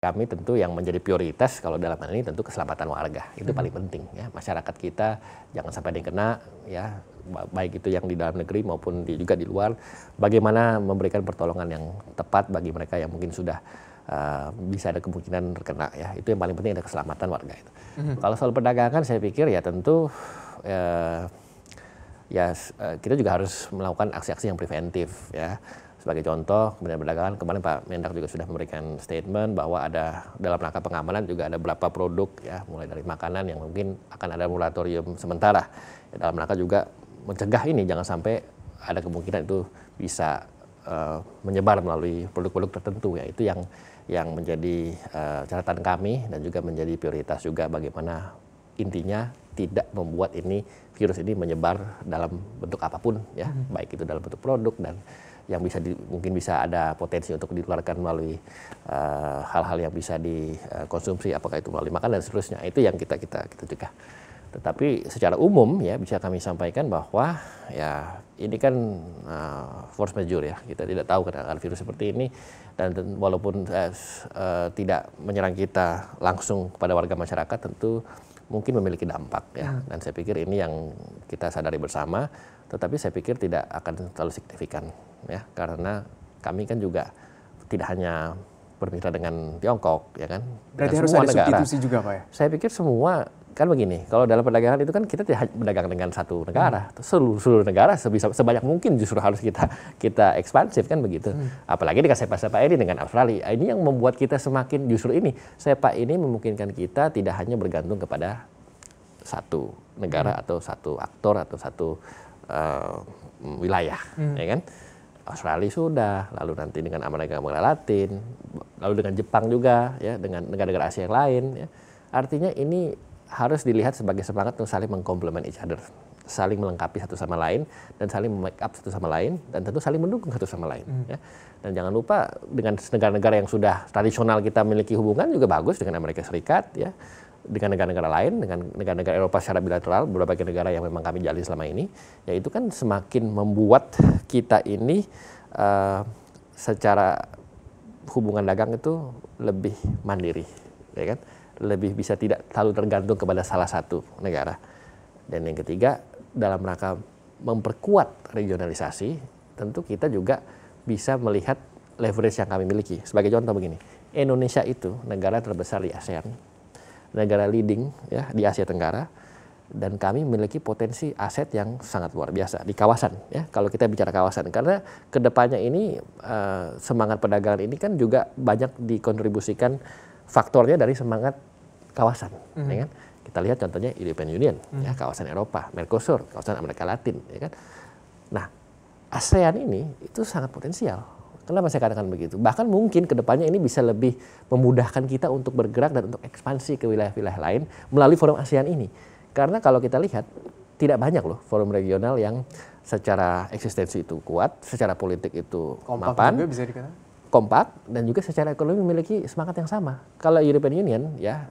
Kami tentu yang menjadi prioritas kalau dalam hal ini tentu keselamatan warga itu hmm. paling penting ya masyarakat kita jangan sampai dikena ya baik itu yang di dalam negeri maupun di, juga di luar bagaimana memberikan pertolongan yang tepat bagi mereka yang mungkin sudah Uh, bisa ada kemungkinan terkena ya itu yang paling penting ada keselamatan warga itu. Mm-hmm. Kalau soal perdagangan saya pikir ya tentu uh, ya uh, kita juga harus melakukan aksi-aksi yang preventif ya sebagai contoh, kemudian Perdagangan kemarin Pak Mendak juga sudah memberikan statement bahwa ada dalam rangka pengamanan juga ada beberapa produk ya, mulai dari makanan yang mungkin akan ada moratorium sementara. Ya, dalam rangka juga mencegah ini jangan sampai ada kemungkinan itu bisa uh, menyebar melalui produk-produk tertentu ya. Itu yang yang menjadi uh, catatan kami dan juga menjadi prioritas juga bagaimana intinya tidak membuat ini virus ini menyebar dalam bentuk apapun ya hmm. baik itu dalam bentuk produk dan yang bisa di, mungkin bisa ada potensi untuk dikeluarkan melalui eh, hal-hal uh, yang bisa dikonsumsi apakah itu melalui makanan dan seterusnya itu yang kita kita kita juga tetapi secara umum ya bisa kami sampaikan bahwa ya ini kan uh, force majeure ya kita tidak tahu kenapa virus seperti ini dan, dan walaupun uh, uh, tidak menyerang kita langsung kepada warga masyarakat tentu mungkin memiliki dampak ya. ya. Dan saya pikir ini yang kita sadari bersama, tetapi saya pikir tidak akan terlalu signifikan ya karena kami kan juga tidak hanya bermitra dengan Tiongkok ya kan. Berarti harus ada negara. substitusi juga Pak ya. Saya pikir semua kan begini, kalau dalam perdagangan itu kan kita tidak berdagang dengan satu negara, hmm. seluruh, seluruh negara sebisa sebanyak mungkin justru harus kita kita ekspansif kan begitu. Hmm. Apalagi dengan sepa-sepa ini dengan Australia, ini yang membuat kita semakin justru ini sepa ini memungkinkan kita tidak hanya bergantung kepada satu negara hmm. atau satu aktor atau satu uh, wilayah, hmm. ya kan? Australia sudah, lalu nanti dengan Amerika Latin, lalu dengan Jepang juga, ya dengan negara-negara Asia yang lain. Ya. Artinya ini harus dilihat sebagai semangat untuk saling mengkomplement each other, saling melengkapi satu sama lain dan saling make up satu sama lain dan tentu saling mendukung satu sama lain. Hmm. Ya. Dan jangan lupa dengan negara-negara yang sudah tradisional kita memiliki hubungan juga bagus dengan Amerika Serikat, ya, dengan negara-negara lain, dengan negara-negara Eropa secara bilateral, beberapa negara yang memang kami jalin selama ini, ya itu kan semakin membuat kita ini uh, secara hubungan dagang itu lebih mandiri, ya kan? lebih bisa tidak terlalu tergantung kepada salah satu negara. Dan yang ketiga, dalam rangka memperkuat regionalisasi, tentu kita juga bisa melihat leverage yang kami miliki. Sebagai contoh begini, Indonesia itu negara terbesar di ASEAN, negara leading ya di Asia Tenggara, dan kami memiliki potensi aset yang sangat luar biasa di kawasan ya kalau kita bicara kawasan karena kedepannya ini eh, semangat perdagangan ini kan juga banyak dikontribusikan faktornya dari semangat kawasan, mm-hmm. ya mhm. kan? Kita lihat contohnya European Union, mm-hmm. ya mhm. kawasan Eropa, Mercosur, kawasan Amerika Latin, ya kan? Nah, ASEAN ini itu sangat potensial. Kenapa saya katakan begitu? Bahkan mungkin kedepannya ini bisa lebih memudahkan kita untuk bergerak dan untuk ekspansi ke wilayah-wilayah lain melalui forum ASEAN ini. Karena kalau kita lihat tidak banyak loh forum regional yang secara eksistensi itu kuat, secara politik itu kompak mapan, bisa kompak dan juga secara ekonomi memiliki semangat yang sama. Kalau European Union ya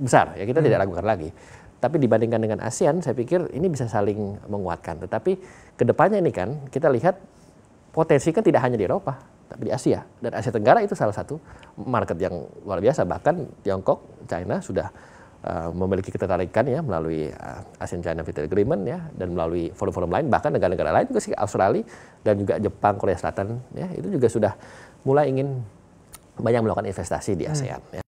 besar ya kita hmm. tidak ragukan lagi. Tapi dibandingkan dengan ASEAN, saya pikir ini bisa saling menguatkan. Tetapi kedepannya ini kan kita lihat potensi kan tidak hanya di Eropa, tapi di Asia dan Asia Tenggara itu salah satu market yang luar biasa. Bahkan Tiongkok, China sudah Uh, memiliki ketertarikan ya melalui uh, eh, ASEAN China Free Agreement ya dan melalui forum-forum lain bahkan negara-negara lain juga sih Australia dan juga Jepang Korea Selatan ya itu juga sudah mulai ingin banyak melakukan investasi di hmm. ASEAN hmm. ya.